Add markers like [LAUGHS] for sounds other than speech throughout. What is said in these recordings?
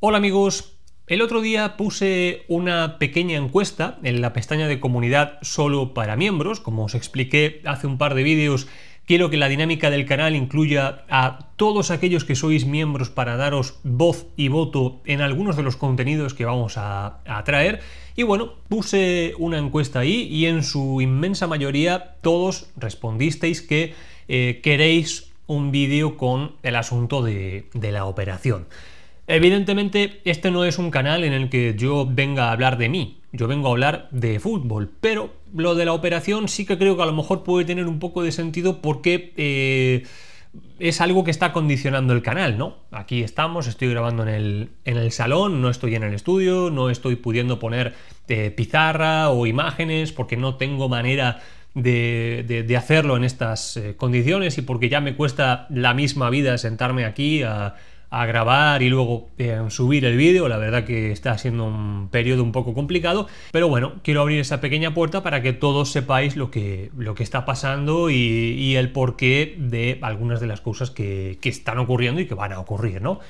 Hola amigos, el otro día puse una pequeña encuesta en la pestaña de comunidad solo para miembros, como os expliqué hace un par de vídeos, quiero que la dinámica del canal incluya a todos aquellos que sois miembros para daros voz y voto en algunos de los contenidos que vamos a, traer. Y bueno, puse una encuesta ahí y en su inmensa mayoría todos respondisteis que eh, queréis un vídeo con el asunto de la operación. Evidentemente, este no es un canal en el que yo venga a hablar de mí, yo vengo a hablar de fútbol, pero lo de la operación sí que creo que a lo mejor puede tener un poco de sentido porque eh, es algo que está condicionando el canal, ¿no? Aquí estamos, estoy grabando en el, en el salón, no estoy en el estudio, no estoy pudiendo poner eh, pizarra o imágenes porque no tengo manera de, hacerlo en estas eh, condiciones y porque ya me cuesta la misma vida sentarme aquí a, a grabar y luego eh, subir el vídeo. La verdad que está siendo un periodo un poco complicado, pero bueno, quiero abrir esa pequeña puerta para que todos sepáis lo que, lo que está pasando y, el porqué de algunas de las cosas que, están ocurriendo y que van a ocurrir, ¿no?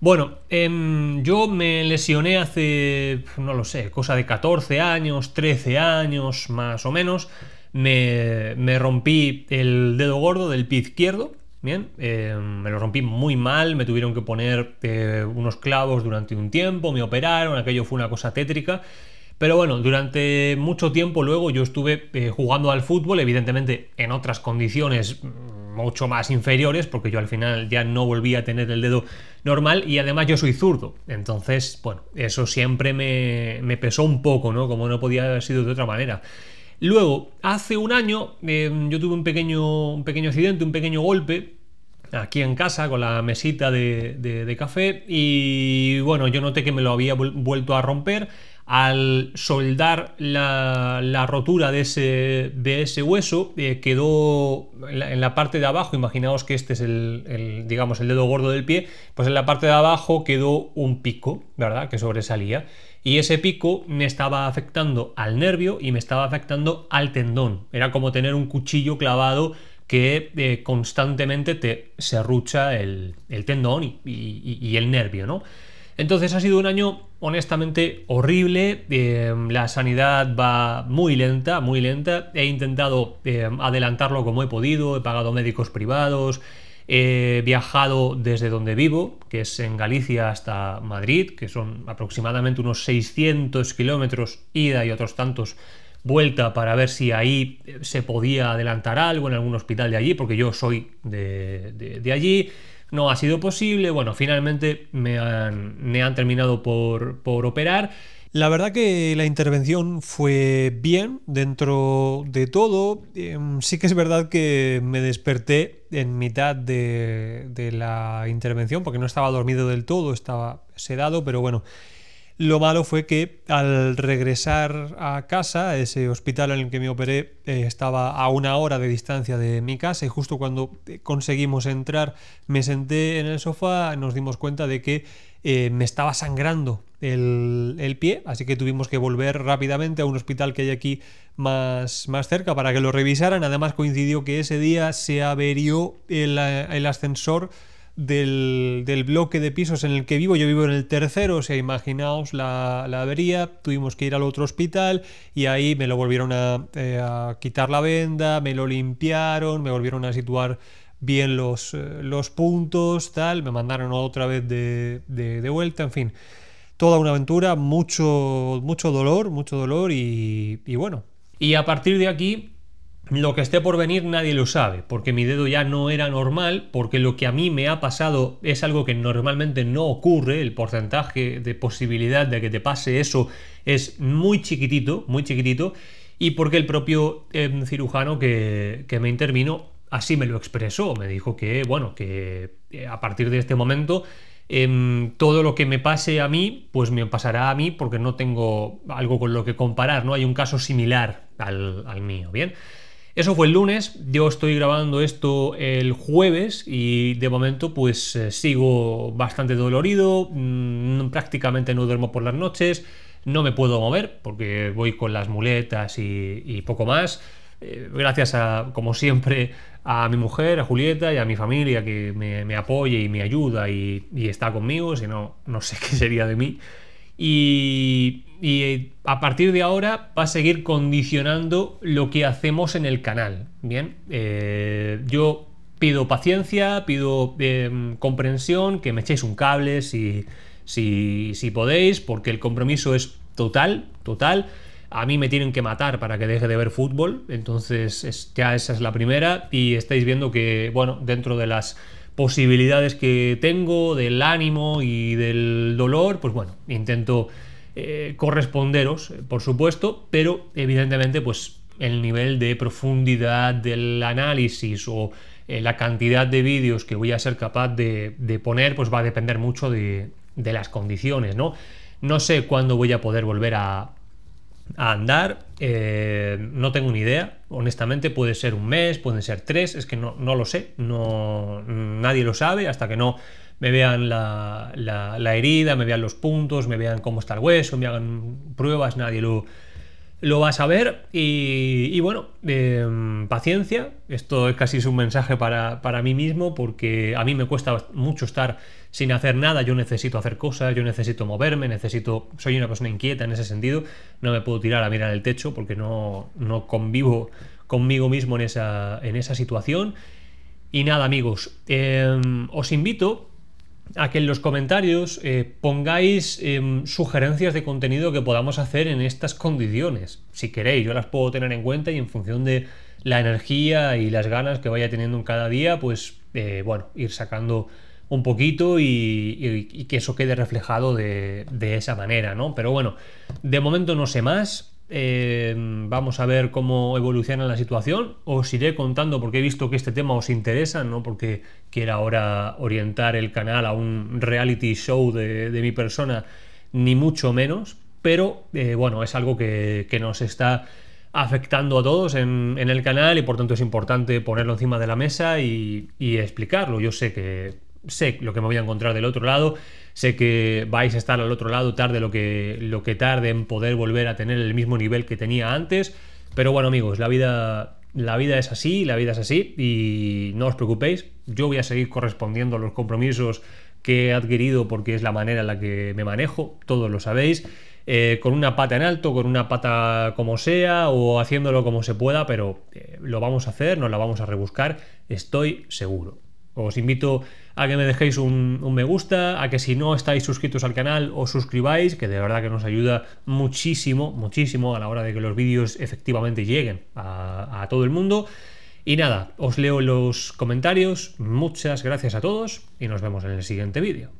Bueno, em, yo me lesioné hace, no lo sé, cosa de 14 años, 13 años más o menos. me rompí el dedo gordo del pie izquierdo, Bien, em, me lo rompí muy mal, me tuvieron que poner eh, unos clavos durante un tiempo, me operaron, aquello fue una cosa tétrica. Pero bueno, durante mucho tiempo luego yo estuve eh, jugando al fútbol, evidentemente en otras condiciones mm, mucho más inferiores, porque yo al final ya no volví a tener el dedo normal y además yo soy zurdo. Entonces, bueno, eso siempre me, me pesó un poco, ¿no? Como no podía haber sido de otra manera. Luego, hace un año eh, yo tuve un pequeño, accidente, un pequeño golpe aquí en casa con la mesita de café y bueno, yo noté que me lo había vuelto a romper al soldar la, rotura de ese, hueso eh, quedó en la, parte de abajo, imaginaos que este es el, digamos, el dedo gordo del pie, pues en la parte de abajo quedó un pico, ¿verdad? Que sobresalía. Y ese pico me estaba afectando al nervio y me estaba afectando al tendón. Era como tener un cuchillo clavado que eh, constantemente te serrucha el, tendón y, y el nervio, ¿no? Entonces ha sido un año honestamente horrible, eh, la sanidad va muy lenta, muy lenta, he intentado eh, adelantarlo como he podido, he pagado médicos privados, he viajado desde donde vivo, que es en Galicia hasta Madrid, que son aproximadamente unos 600 kilómetros ida y otros tantos vuelta para ver si ahí eh, se podía adelantar algo en algún hospital de allí, porque yo soy de allí no ha sido posible. Bueno, finalmente me han, terminado por, operar. La verdad que la intervención fue bien dentro de todo. Em, sí que es verdad que me desperté en mitad de, de la intervención porque no estaba dormido del todo, estaba sedado, pero bueno, lo malo fue que al regresar a casa, ese hospital en el que me operé eh, estaba a una hora de distancia de mi casa y justo cuando eh, conseguimos entrar me senté en el sofá, nos dimos cuenta de que eh, me estaba sangrando el, pie, así que tuvimos que volver rápidamente a un hospital que hay aquí más, más cerca para que lo revisaran. Además coincidió que ese día se averió el, el ascensor del, bloque de pisos en el que vivo. Yo vivo en el tercero, o sea, imaginaos la, la avería, tuvimos que ir al otro hospital y ahí me lo volvieron a, eh, quitar la venda, me lo limpiaron, me volvieron a situar bien los, eh, los puntos, tal, me mandaron otra vez de, de, vuelta, en fin. Toda una aventura, mucho, mucho dolor, mucho dolor y bueno. Y a partir de aquí lo que esté por venir nadie lo sabe, porque mi dedo ya no era normal, porque lo que a mí me ha pasado es algo que normalmente no ocurre, el porcentaje de posibilidad de que te pase eso es muy chiquitito, muy chiquitito, y porque el propio em, cirujano que, me intervino así me lo expresó, me dijo que, bueno, que eh, a partir de este momento em, todo lo que me pase a mí, pues me pasará a mí porque no tengo algo con lo que comparar, no hay un caso similar al, al mío, ¿bien? Eso fue el lunes, yo estoy grabando esto el jueves y de momento pues eh, sigo bastante dolorido, mm, prácticamente no duermo por las noches, no me puedo mover porque voy con las muletas y, poco más. Eh, gracias a, como siempre, a mi mujer, a Julieta y a mi familia que me, apoya y me ayuda y está conmigo, si no, no sé [LAUGHS] qué sería de mí y, eh, a partir de ahora va a seguir condicionando lo que hacemos en el canal. Bien, eh, yo pido paciencia, pido em, comprensión, que me echéis un cable si, si, podéis, porque el compromiso es total, total. A mí me tienen que matar para que deje de ver fútbol, entonces ya esa es la primera y estáis viendo que, bueno, dentro de las posibilidades que tengo, del ánimo y del dolor, pues bueno, intento eh, corresponderos, eh, por supuesto, pero evidentemente pues el nivel de profundidad del análisis o eh, la cantidad de vídeos que voy a ser capaz de, poner pues va a depender mucho de, las condiciones, ¿no? No sé cuándo voy a poder volver a andar, eh, no tengo ni idea, honestamente, puede ser un mes, pueden ser tres, es que no, no lo sé, no, nadie lo sabe hasta que no me vean la, herida, me vean los puntos, me vean cómo está el hueso, me hagan pruebas, nadie lo, lo va a saber. Y, bueno, em, paciencia, esto es casi es un mensaje para, para mí mismo porque a mí me cuesta mucho estar sin hacer nada, yo necesito hacer cosas, yo necesito moverme, necesito, soy una persona inquieta en ese sentido, no me puedo tirar a mirar el techo porque no, no convivo conmigo mismo en esa, en esa situación. Y nada amigos, em, os invito a que en los comentarios eh, pongáis em, sugerencias de contenido que podamos hacer en estas condiciones. Si queréis, yo las puedo tener en cuenta y en función de la energía y las ganas que vaya teniendo en cada día, pues eh, bueno, ir sacando un poquito y, que eso quede reflejado de, esa manera, ¿no? Pero bueno, de momento no sé más. Eh, vamos a ver cómo evoluciona la situación. Os iré contando porque he visto que este tema os interesa, no porque quiero ahora orientar el canal a un reality show de, mi persona, ni mucho menos. Pero eh, bueno, es algo que, nos está afectando a todos en, el canal y por tanto es importante ponerlo encima de la mesa y explicarlo. Yo sé que sé lo que me voy a encontrar del otro lado, sé que vais a estar al otro lado tarde lo que, lo que tarde en poder volver a tener el mismo nivel que tenía antes, pero bueno amigos, la vida... La vida es así, la vida es así y no os preocupéis, yo voy a seguir correspondiendo a los compromisos que he adquirido porque es la manera en la que me manejo, todos lo sabéis, eh, con una pata en alto, con una pata como sea o haciéndolo como se pueda, pero eh, lo vamos a hacer, nos la vamos a rebuscar, estoy seguro. Os invito a que me dejéis un, me gusta, a que si no estáis suscritos al canal os suscribáis, que de verdad que nos ayuda muchísimo, muchísimo a la hora de que los vídeos efectivamente lleguen a, a todo el mundo. Y nada, os leo los comentarios, muchas gracias a todos y nos vemos en el siguiente vídeo.